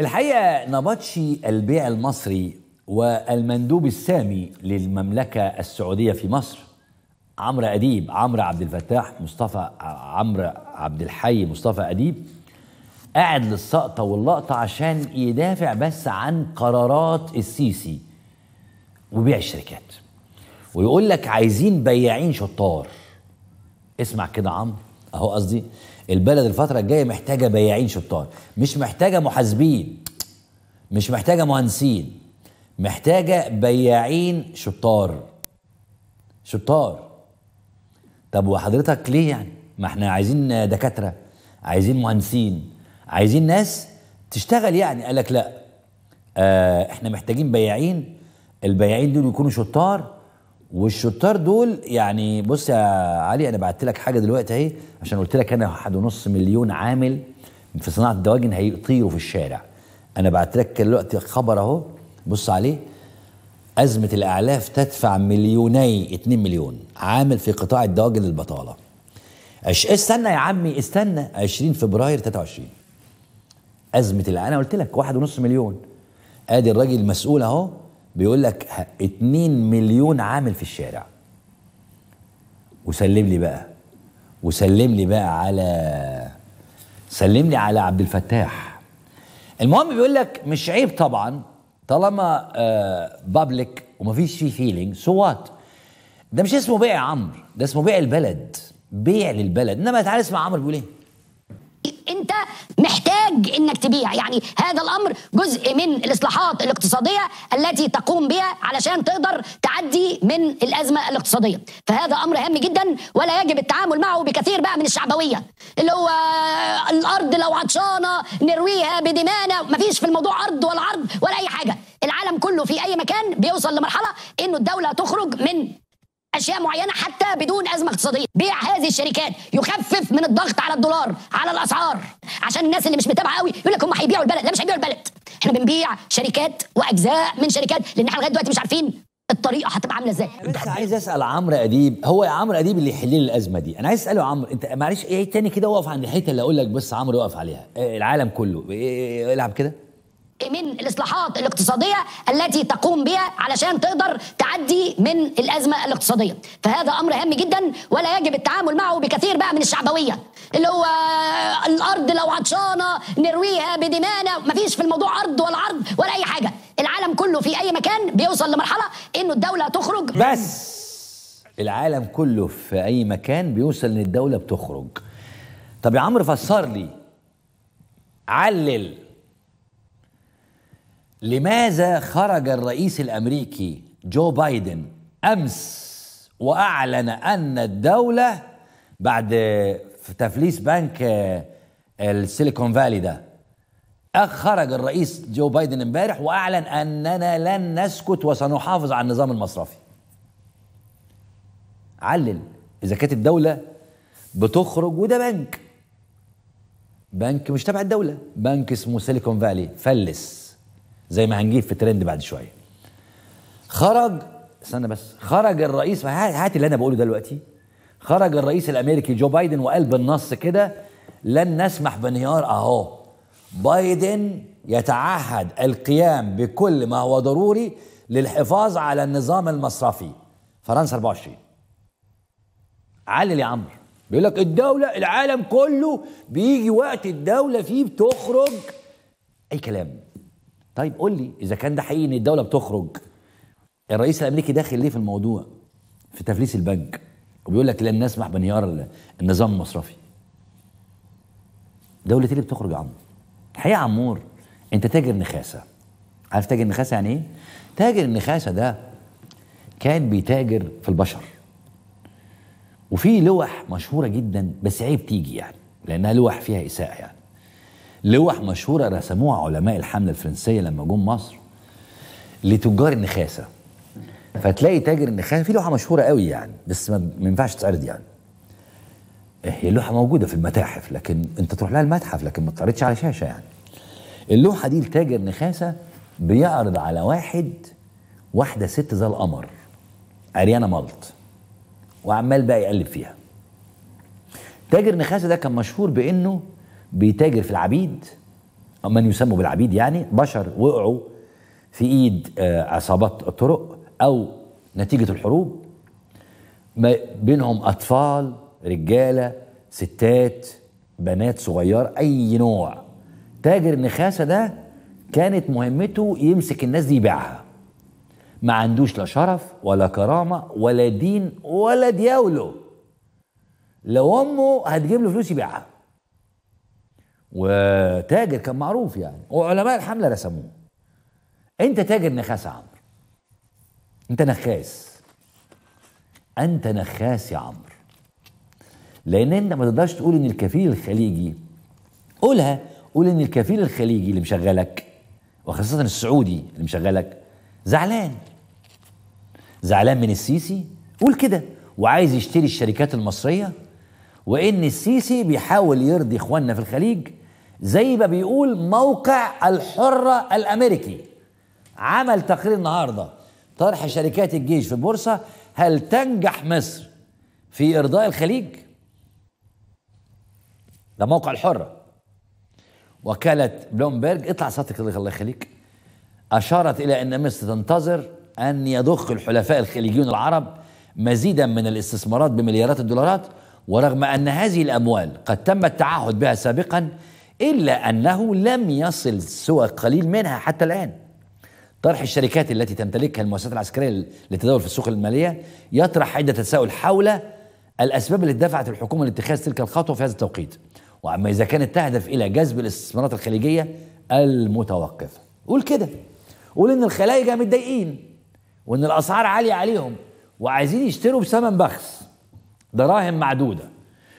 الحقيقه نبطشي البيع المصري والمندوب السامي للمملكه السعوديه في مصر عمرو اديب عمرو عبد الفتاح مصطفى عمرو عبد الحي مصطفى اديب قاعد للسقطه واللقطه عشان يدافع بس عن قرارات السيسي وبيع الشركات ويقول لك عايزين بياعين شطار اسمع كده عمرو اهو قصدي البلد الفتره الجايه محتاجه بياعين شطار مش محتاجه محاسبين مش محتاجه مهندسين محتاجه بياعين شطار شطار طب وحضرتك ليه يعني ما احنا عايزين دكاتره عايزين مهندسين عايزين ناس تشتغل يعني قال لك لا آه احنا محتاجين بياعين البياعين دول يكونوا شطار والشطار دول يعني بص يا علي انا بعت لك حاجه دلوقتي اهي عشان قلت لك انا واحد ونص مليون عامل في صناعه الدواجن هيطيروا في الشارع انا بعت لك دلوقتي خبر اهو بص عليه أزمة الإعلاف تدفع مليوني 2 مليون عامل في قطاع الدواجن للبطالة أش... استنى يا عمي استنى 20 فبراير 23 أزمة الإعلاف أنا قلت لك واحد ونص مليون آدي الراجل المسؤول أهو بيقول لك 2 مليون عامل في الشارع وسلم لي بقى وسلم لي بقى على سلم لي على عبد الفتاح المهم بيقول لك مش عيب طبعا طالما آه بابليك ومفيش فيه فيلينج سوات ده مش اسمه بيع يا عمرو ده اسمه بيع البلد بيع للبلد انما تعالى اسمع عمرو بيقول ايه تبيع يعني هذا الامر جزء من الاصلاحات الاقتصاديه التي تقوم بها علشان تقدر تعدي من الازمه الاقتصاديه فهذا امر هام جدا ولا يجب التعامل معه بكثير بقى من الشعبويه اللي هو الارض لو عطشانه نرويها بدمانا مفيش في الموضوع ارض ولا عرض ولا اي حاجه العالم كله في اي مكان بيوصل لمرحله انه الدوله تخرج من اشياء معينه حتى بدون ازمه اقتصاديه بيع هذه الشركات يخفف من الضغط على الدولار على الاسعار عشان الناس اللي مش متابعه قوي يقول لك هم هيبيعوا البلد لا مش هيبيعوا البلد احنا بنبيع شركات واجزاء من شركات لان احنا لغايه دلوقتي مش عارفين الطريقه هتبقى عامله ازاي انت عايز اسال عمرو اديب هو يا عمرو اديب اللي يحل لي الازمه دي انا عايز اساله عمرو انت معلش ايه تاني كده اقف عند الحته اللي اقول لك بس عمرو اقف عليها العالم كله العب كده من الاصلاحات الاقتصاديه التي تقوم بها علشان تقدر تعدي من الازمه الاقتصاديه، فهذا امر هام جدا ولا يجب التعامل معه بكثير بقى من الشعبويه اللي هو الارض لو عطشانه نرويها بدمانا، مفيش في الموضوع ارض ولا عرض ولا اي حاجه، العالم كله في اي مكان بيوصل لمرحله انه الدوله تخرج بس العالم كله في اي مكان بيوصل ان الدوله بتخرج. طب يا عمرو فسر لي علل لماذا خرج الرئيس الامريكي جو بايدن امس واعلن ان الدوله بعد تفليس بنك السيليكون فالي ده خرج الرئيس جو بايدن امبارح واعلن اننا لن نسكت وسنحافظ على النظام المصرفي علل اذا كانت الدوله بتخرج وده بنك بنك مش تبع الدوله بنك اسمه سيليكون فالي فلس زي ما هنجيب في ترند بعد شويه خرج استنى بس خرج الرئيس هات اللي انا بقوله دلوقتي خرج الرئيس الامريكي جو بايدن وقال بالنص كده لن نسمح بانهيار اهو بايدن يتعهد القيام بكل ما هو ضروري للحفاظ على النظام المصرفي فرنسا 24 علل يا عمرو بيقول لك الدولة العالم كله بيجي وقت الدولة فيه بتخرج أي كلام طيب قول لي اذا كان ده حقيقي ان الدوله بتخرج الرئيس الامريكي داخل ليه في الموضوع في تفليس البنك وبيقول لك لن نسمح بانهيار النظام المصرفي دولة ايه اللي بتخرج يا عمور؟ الحقيقة يا عمور انت تاجر نخاسة عارف تاجر نخاسة يعني ايه؟ تاجر النخاسة ده كان بيتاجر في البشر وفي لوح مشهورة جدا بس عيب تيجي يعني لأنها لوح فيها إساءة يعني لوح مشهورة رسموها علماء الحملة الفرنسية لما جم مصر لتجار النخاسة فتلاقي تاجر النخاسة في لوحة مشهورة قوي يعني بس ما ينفعش تتعرض يعني إيه، هي اللوحة موجودة في المتاحف لكن انت تروح لها المتحف لكن ما تتعرضش على شاشة يعني اللوحة دي لتاجر نخاسة بيعرض على واحد واحدة ست زي القمر عريانة مالت وعمال بقى يقلب فيها تاجر نخاسة ده كان مشهور بانه بيتاجر في العبيد أو من يسموا بالعبيد يعني بشر وقعوا في ايد آه، عصابات الطرق او نتيجه الحروب بينهم اطفال رجاله ستات بنات صغير اي نوع تاجر النخاسه ده كانت مهمته يمسك الناس دي يبيعها ما عندوش لا شرف ولا كرامه ولا دين ولا دياوله لو امه هتجيب له فلوس يبيعها وتاجر كان معروف يعني وعلماء الحمله رسموه انت تاجر نخاس يا عمرو انت نخاس انت نخاس يا عمرو لان انت ما تقدرش تقول ان الكفيل الخليجي قولها قول ان الكفيل الخليجي اللي مشغلك وخاصه السعودي اللي مشغلك زعلان زعلان من السيسي قول كده وعايز يشتري الشركات المصريه وان السيسي بيحاول يرضي اخواننا في الخليج زي ما بيقول موقع الحرة الأمريكي عمل تقرير النهارده طرح شركات الجيش في البورصة هل تنجح مصر في إرضاء الخليج؟ ده موقع الحرة وكالة بلومبرج اطلع صوتك الله يخليك أشارت إلى أن مصر تنتظر أن يضخ الحلفاء الخليجيون العرب مزيدا من الاستثمارات بمليارات الدولارات ورغم أن هذه الأموال قد تم التعهد بها سابقا إلا أنه لم يصل سوى قليل منها حتى الآن طرح الشركات التي تمتلكها المؤسسات العسكرية للتداول في السوق المالية يطرح عدة تساؤل حول الأسباب التي دفعت الحكومة لاتخاذ تلك الخطوة في هذا التوقيت وأما إذا كانت تهدف إلى جذب الاستثمارات الخليجية المتوقفة قول كده قول إن الخلايجة متضايقين وإن الأسعار عالية عليهم وعايزين يشتروا بثمن بخس دراهم معدوده